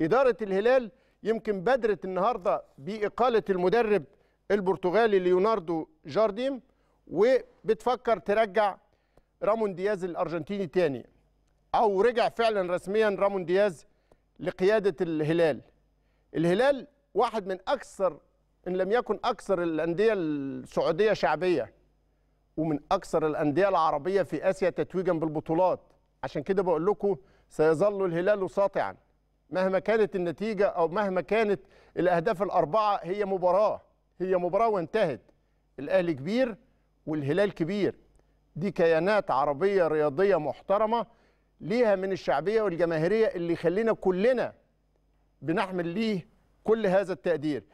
إدارة الهلال يمكن بدرت النهاردة بإقالة المدرب البرتغالي ليوناردو جارديم وبتفكر ترجع رامون دياز الأرجنتيني تاني أو رجع فعلا رسميا رامون دياز لقيادة الهلال الهلال واحد من أكثر إن لم يكن أكثر الأندية السعودية شعبية ومن أكثر الأندية العربية في آسيا تتويجا بالبطولات عشان كده بقول لكم سيظل الهلال ساطعا مهما كانت النتيجة أو مهما كانت الأهداف الأربعة هي مباراة هي مباراة وانتهت الأهلي كبير والهلال كبير دي كيانات عربية رياضية محترمة ليها من الشعبية والجماهيرية اللي يخلينا كلنا بنحمل ليه كل هذا التقدير